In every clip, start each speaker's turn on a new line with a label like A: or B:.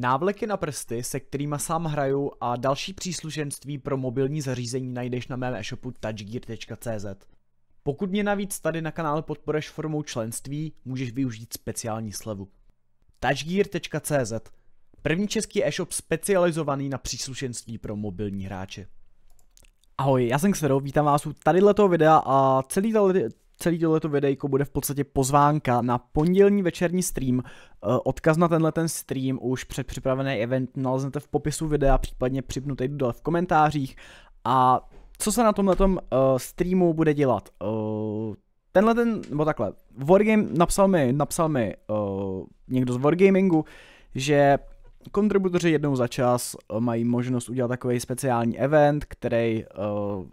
A: Návleky na prsty, se kterými sám hraju a další příslušenství pro mobilní zařízení najdeš na mém e-shopu touchgear.cz. Pokud mě navíc tady na kanále podporeš formou členství, můžeš využít speciální slevu. touchgear.cz První český e-shop specializovaný na příslušenství pro mobilní hráče. Ahoj, já jsem Xero, vítám vás u tadyhletoho videa a celý celý tohleto videjko bude v podstatě pozvánka na pondělní večerní stream. Eh, odkaz na tenhle ten stream už před připravený event naleznete v popisu videa, případně připnutý dole v komentářích. A co se na tomhle tom eh, streamu bude dělat? Eh, tenhle ten, nebo takhle, Wargame napsal mi, napsal mi někdo z Wargamingu, že kontributoři jednou za čas mají možnost udělat takový speciální event, který uh,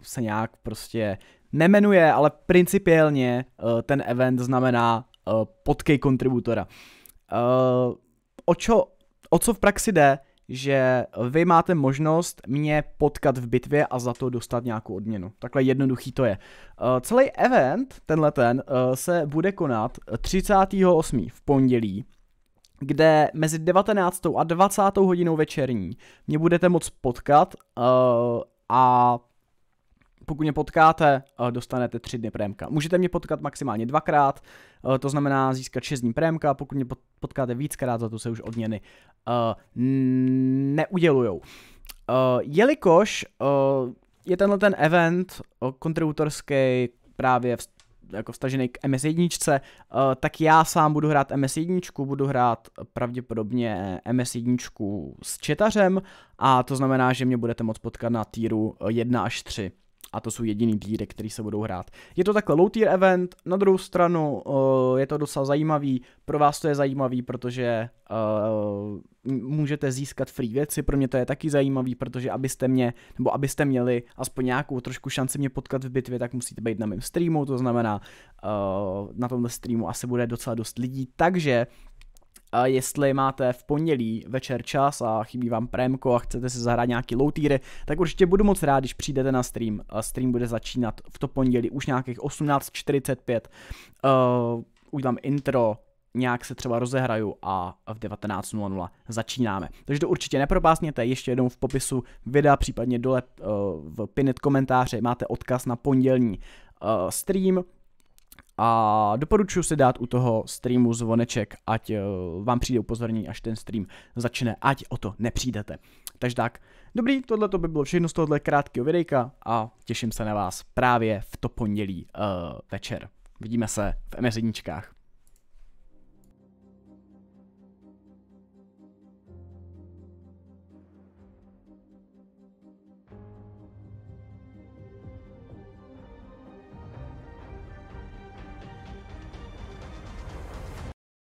A: se nějak prostě nemenuje, ale principiálně uh, ten event znamená uh, potkej kontributora. Uh, o, čo, o co v praxi jde, že vy máte možnost mě potkat v bitvě a za to dostat nějakou odměnu. Takhle jednoduchý to je. Uh, celý event, tenhle ten, uh, se bude konat 38. v pondělí kde mezi 19. a 20. hodinou večerní mě budete moc potkat uh, a pokud mě potkáte, eh, dostanete 3 dny prémka. Můžete mě potkat maximálně dvakrát, eh, to znamená získat 6 dní prémka, pokud mě potkáte víckrát, za to se už odměny eh, neudělujou. Jelikož je tenhle ten event kontributorský právě v jako vstažený k MS1, tak já sám budu hrát MS1, budu hrát pravděpodobně MS1 s četařem a to znamená, že mě budete moct potkat na týru 1 až 3 a to jsou jediný týry, které se budou hrát. Je to takhle low tier event, na druhou stranu uh, je to docela zajímavý, pro vás to je zajímavý, protože uh, můžete získat free věci, pro mě to je taky zajímavý, protože abyste mě, nebo abyste měli aspoň nějakou trošku šanci mě potkat v bitvě, tak musíte být na mém streamu, to znamená uh, na tomhle streamu asi bude docela dost lidí, takže jestli máte v pondělí večer čas a chybí vám prémko a chcete si zahrát nějaký low tak určitě budu moc rád, když přijdete na stream. Stream bude začínat v to pondělí už nějakých 18.45. Uh, udělám intro, nějak se třeba rozehraju a v 19.00 začínáme. Takže to určitě nepropásněte, ještě jednou v popisu videa, případně dole uh, v pinet komentáře máte odkaz na pondělní uh, stream, a doporučuji si dát u toho streamu zvoneček, ať eh, vám přijde upozornění, až ten stream začne, ať o to nepřijdete. Takže tak, dobrý, tohle to by bylo všechno z tohohle krátkého videjka a těším se na vás právě v to pondělí uh, večer. Vidíme se v MS1.